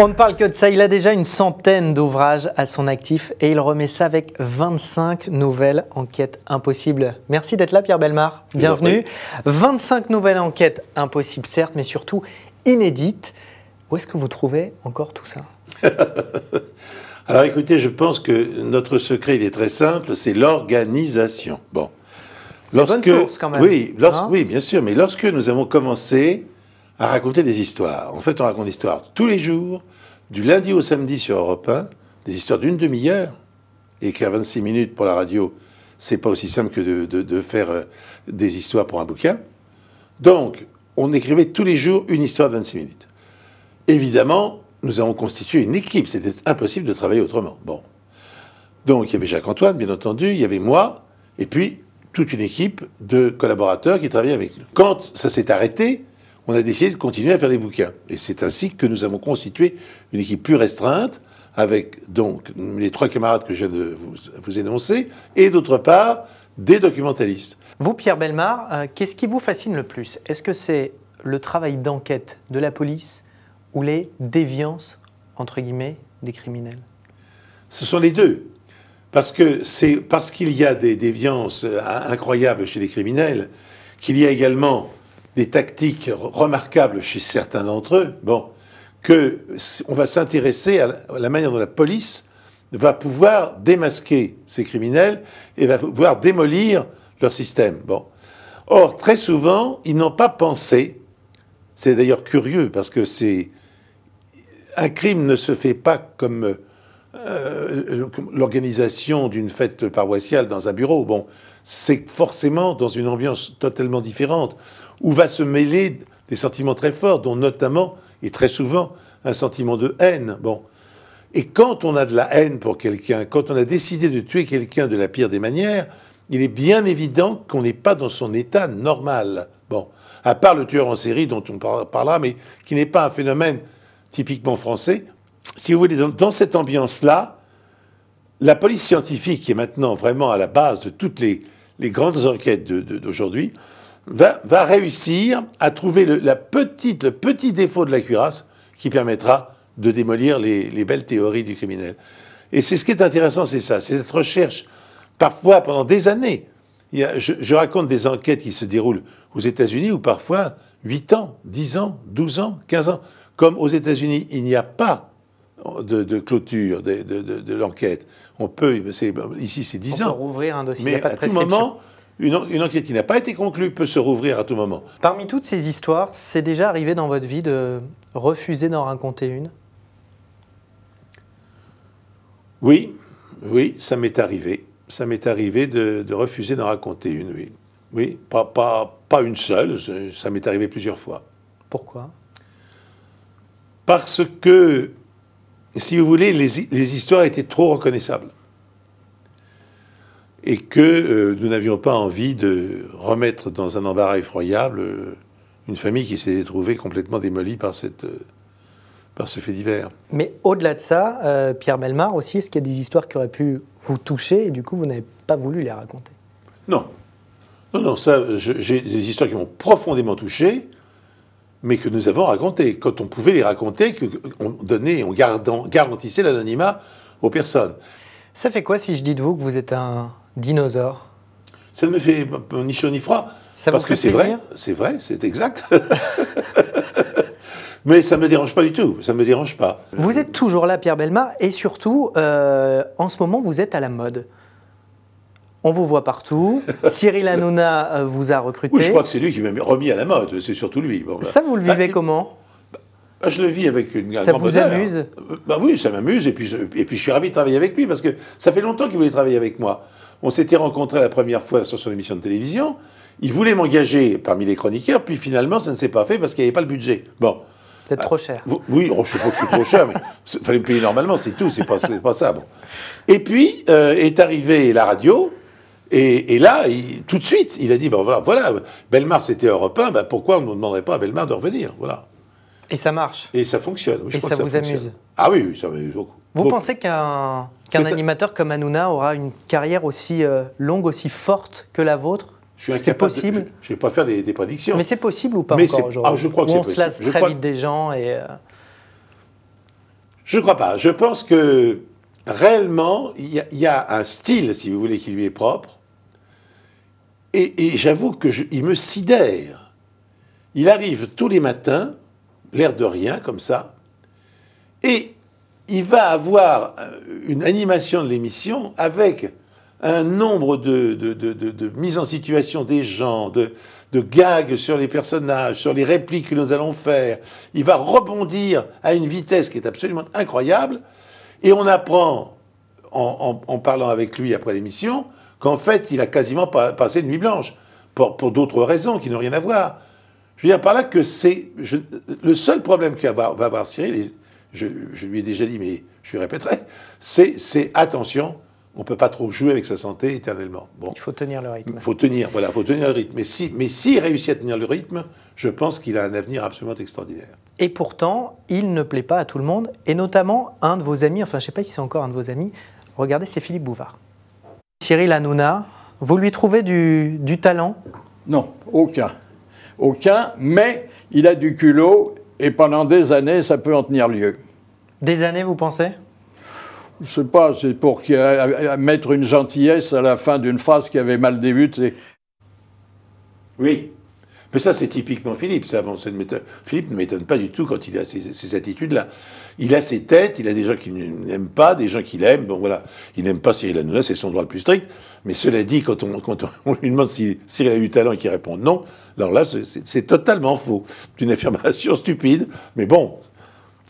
On ne parle que de ça. Il a déjà une centaine d'ouvrages à son actif et il remet ça avec 25 nouvelles enquêtes impossibles. Merci d'être là, Pierre Belmar. Bienvenue. 25 nouvelles enquêtes impossibles, certes, mais surtout inédites. Où est-ce que vous trouvez encore tout ça Alors écoutez, je pense que notre secret, il est très simple, c'est l'organisation. Bon. Lorsque, Oui, hein oui, bien sûr, mais lorsque nous avons commencé à raconter des histoires. En fait, on raconte des histoires tous les jours, du lundi au samedi sur Europe 1, des histoires d'une demi-heure. Et qu'à 26 minutes pour la radio, c'est pas aussi simple que de, de faire euh, des histoires pour un bouquin. Donc, on écrivait tous les jours une histoire de 26 minutes. Évidemment, nous avons constitué une équipe. C'était impossible de travailler autrement. Bon. Donc, il y avait Jacques-Antoine, bien entendu, il y avait moi, et puis toute une équipe de collaborateurs qui travaillaient avec nous. Quand ça s'est arrêté, on a décidé de continuer à faire des bouquins. Et c'est ainsi que nous avons constitué une équipe plus restreinte, avec donc les trois camarades que je viens de vous, énoncer, et d'autre part, des documentalistes. Vous, Pierre Belmar, euh, qu'est-ce qui vous fascine le plus Est-ce que c'est le travail d'enquête de la police ou les déviances, entre guillemets, des criminels Ce sont les deux. Parce que c'est parce qu'il y a des déviances euh, incroyables chez les criminels qu'il y a également des tactiques remarquables chez certains d'entre eux, bon, que on va s'intéresser à la manière dont la police va pouvoir démasquer ces criminels et va pouvoir démolir leur système. Bon. Or, très souvent, ils n'ont pas pensé, c'est d'ailleurs curieux parce que c'est un crime ne se fait pas comme euh, euh, l'organisation d'une fête paroissiale dans un bureau. Bon, c'est forcément dans une ambiance totalement différente où va se mêler des sentiments très forts, dont notamment et très souvent un sentiment de haine. Bon. Et quand on a de la haine pour quelqu'un, quand on a décidé de tuer quelqu'un de la pire des manières, il est bien évident qu'on n'est pas dans son état normal. Bon, à part le tueur en série dont on parlera, mais qui n'est pas un phénomène typiquement français. Si vous voulez, dans, cette ambiance-là, la police scientifique, qui est maintenant vraiment à la base de toutes les, grandes enquêtes d'aujourd'hui, va, réussir à trouver le, la petite, le petit défaut de la cuirasse qui permettra de démolir les, belles théories du criminel. Et c'est ce qui est intéressant, c'est ça, c'est cette recherche, parfois pendant des années. Il je, raconte des enquêtes qui se déroulent aux États-Unis où parfois 8 ans, 10 ans, 12 ans, 15 ans. Comme aux États-Unis, il n'y a pas de, clôture de, l'enquête. On peut, ici c'est 10 ans. rouvrir un dossier, mais à moment, une, enquête qui n'a pas été conclue peut se rouvrir à tout moment. Parmi toutes ces histoires, c'est déjà arrivé dans votre vie de refuser d'en raconter une Oui, oui, ça m'est arrivé. Ça m'est arrivé de, refuser d'en raconter une, oui. Oui, pas, une seule, ça m'est arrivé plusieurs fois. Pourquoi Parce que, si vous voulez, les histoires étaient trop reconnaissables et que euh, nous n'avions pas envie de remettre dans un embarras effroyable euh, une famille qui s'était trouvée complètement démolie par, cette, euh, par ce fait divers. Mais au-delà de ça, Pierre Melmar aussi, est-ce qu'il y a des histoires qui auraient pu vous toucher et du coup vous n'avez pas voulu les raconter Non. Non, non, ça, j'ai des histoires qui m'ont profondément touché, mais que nous avons racontées. Quand on pouvait les raconter, donnait, on garantissait l'anonymat aux personnes. Ça fait quoi si je dis de vous que vous êtes un dinosaure Ça ne me fait ni chaud ni froid. parce que c'est vrai, c'est vrai, c'est exact. Mais ça ne me dérange pas du tout, ça me dérange pas. Vous êtes toujours là, Pierre Belma, et surtout, euh, en ce moment, vous êtes à la mode. On vous voit partout. Cyril Hanouna euh, vous a recruté. Oui, je crois que c'est lui qui m'a remis à la mode, c'est surtout lui. ça, vous le bah. vivez ah, comment ah, je le vis avec une grande Ça vous amuse euh, bah, Oui, ça m'amuse. Et puis, je, et puis je suis ravi de travailler avec lui parce que ça fait longtemps qu'il voulait travailler avec moi. On s'était rencontrés la première fois sur son émission de télévision. Il voulait m'engager parmi les chroniqueurs, puis finalement, ça ne s'est pas fait parce qu'il n'y avait pas le budget. Bon. Peut-être trop ah, cher. oui, oh, je ne sais pas que je suis trop cher, mais il fallait me payer normalement, c'est tout, c'est pas, pas ça. Et puis euh, est arrivée la radio, et, là, tout de suite, il a dit ben voilà, voilà Belmar c'était européen, bah, pourquoi on ne demanderait pas à Belmar de revenir Voilà. Et ça marche. Et ça fonctionne. et ça, vous amuse. Ah oui, oui ça m'amuse beaucoup. Vous pensez qu'un animateur comme Hanouna aura une carrière aussi euh, longue, aussi forte que la vôtre c'est possible. je ne vais pas faire des, prédictions. Mais c'est possible ou pas Mais encore ah, Je crois que On possible. se lasse très vite des gens et. Euh, je ne crois pas. Je pense que réellement, il y, a un style, si vous voulez, qui lui est propre. Et, j'avoue que il me sidère. Il arrive tous les matins l'air de rien, comme ça, et il va avoir euh, une animation de l'émission avec un nombre de, de, mises en situation des gens, de, gags sur les personnages, sur les répliques que nous allons faire. Il va rebondir à une vitesse qui est absolument incroyable. Et on apprend, en, parlant avec lui après l'émission, qu'en fait, il a quasiment passé une nuit blanche, pour d'autres raisons qui n'ont rien à voir. Je veux dire par là que c'est. le seul problème qu'il va, avoir Cyril, je, lui ai déjà dit, mais je lui répéterai, c'est attention, on ne peut pas trop jouer avec sa santé éternellement. Bon. Il faut tenir le rythme. Il faut tenir, voilà, il faut tenir le rythme. Mais s'il si, mais si réussit à tenir le rythme, je pense qu'il a un avenir absolument extraordinaire. Et pourtant, il ne plaît pas à tout le monde, et notamment un de vos amis, enfin je ne sais pas si c'est encore un de vos amis, regardez, c'est Philippe Bouvard. Cyril Hanouna, vous lui trouvez du talent Non, aucun aucun, mais il a du culot et pendant des années, ça peut en tenir lieu. Des années, vous pensez je sais pas, c'est pour euh, euh, mettre une gentillesse à la fin d'une phrase qui avait mal débuté. Oui, mais ça, c'est typiquement Philippe. Ça, Philippe ne m'étonne pas du tout quand il a ces, attitudes-là. Il a ses têtes, il a des gens qu'il n'aime pas, des gens qu'il aime. Bon, voilà. Il n'aime pas Cyril Hanouna, c'est son droit le plus strict. Mais cela dit, quand on, lui demande si Cyril a eu talent et qu'il répond non, alors là, c'est totalement faux. C'est une affirmation stupide. Mais bon,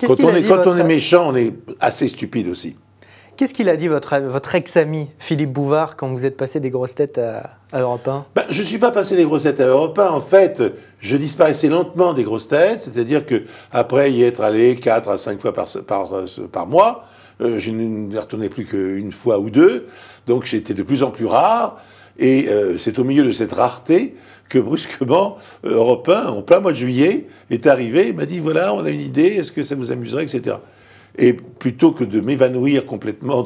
quand, on est méchant, on est assez stupide aussi. Qu'est-ce qu'il a dit votre, votre ex-ami Philippe Bouvard quand vous êtes passé des grosses têtes à, à Europe 1 bah, Je ne suis pas passé des grosses têtes à Europe 1. En fait, je disparaissais lentement des grosses têtes, c'est-à-dire que après y être allé 4 à 5 fois par, mois, euh, je ne retournais plus qu'une fois ou deux, donc j'étais de plus en plus rare. Et euh, c'est au milieu de cette rareté que brusquement, Europe 1, en plein mois de juillet, est arrivé et m'a dit voilà, on a une idée, est-ce que ça vous amuserait, etc. Et plutôt que de m'évanouir complètement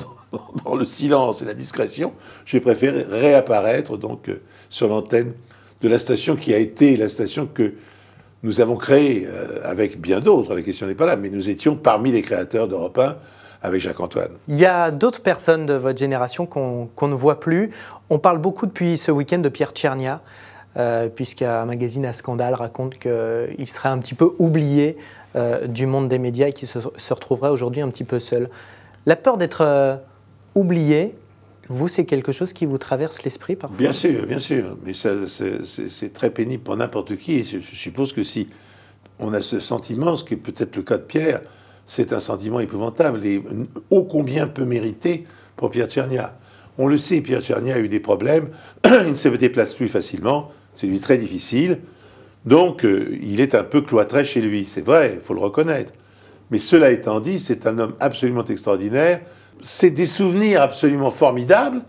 dans, le silence et la discrétion, j'ai préféré réapparaître donc euh, sur l'antenne de la station qui a été la station que nous avons créée euh, avec bien d'autres. La question n'est pas là, mais nous étions parmi les créateurs d'Europe 1 avec Jacques-Antoine. Il y a d'autres personnes de votre génération qu'on ne voit plus. On parle beaucoup depuis ce week-end de Pierre Tchernia. Euh, puisqu'un magazine à scandale raconte qu'il serait un petit peu oublié euh, du monde des médias et qu'il se, retrouverait aujourd'hui un petit peu seul. La peur d'être euh, oublié, vous, c'est quelque chose qui vous traverse l'esprit parfois Bien sûr, bien sûr. Mais c'est très pénible pour n'importe qui. je suppose que si on a ce sentiment, ce qui est peut-être le cas de Pierre, c'est un sentiment épouvantable et ô combien peu mérité pour Pierre Tchernia. On le sait, Pierre Tchernia a eu des problèmes. il ne se déplace plus facilement. C'est lui très difficile. Donc, euh, il est un peu cloîtré chez lui. C'est vrai, il faut le reconnaître. Mais cela étant dit, c'est un homme absolument extraordinaire. C'est des souvenirs absolument formidables.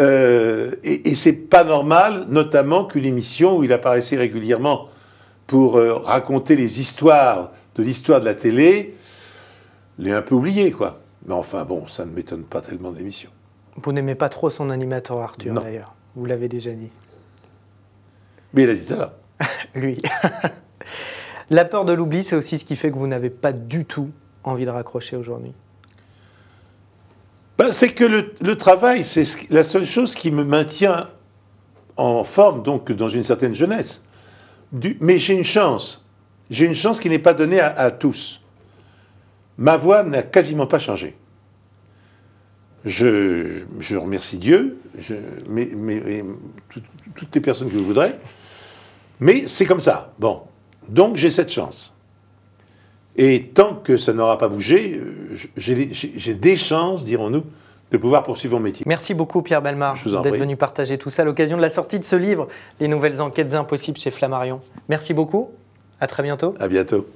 Euh, et, ce c'est pas normal, notamment qu'une émission où il apparaissait régulièrement pour euh, raconter les histoires de l'histoire de la télé l'ait un peu oublié, quoi. Mais enfin, bon, ça ne m'étonne pas tellement d'émissions. Vous n'aimez pas trop son animateur Arthur d'ailleurs, vous l'avez déjà dit. Mais il a dit ça là. Lui. la peur de l'oubli, c'est aussi ce qui fait que vous n'avez pas du tout envie de raccrocher aujourd'hui. Ben, c'est que le, travail, c'est la seule chose qui me maintient en forme, donc dans une certaine jeunesse. mais j'ai une chance. J'ai une chance qui n'est pas donnée à tous. Ma voix n'a quasiment pas changé je, remercie Dieu, mais, toutes les personnes que vous voudrez, mais c'est comme ça. Bon, donc j'ai cette chance. Et tant que ça n'aura pas bougé, j'ai des chances, dirons-nous, de pouvoir poursuivre mon métier. Merci beaucoup Pierre Belmar d'être venu partager tout ça à l'occasion de la sortie de ce livre, Les nouvelles enquêtes impossibles chez Flammarion. Merci beaucoup, à très bientôt. À bientôt.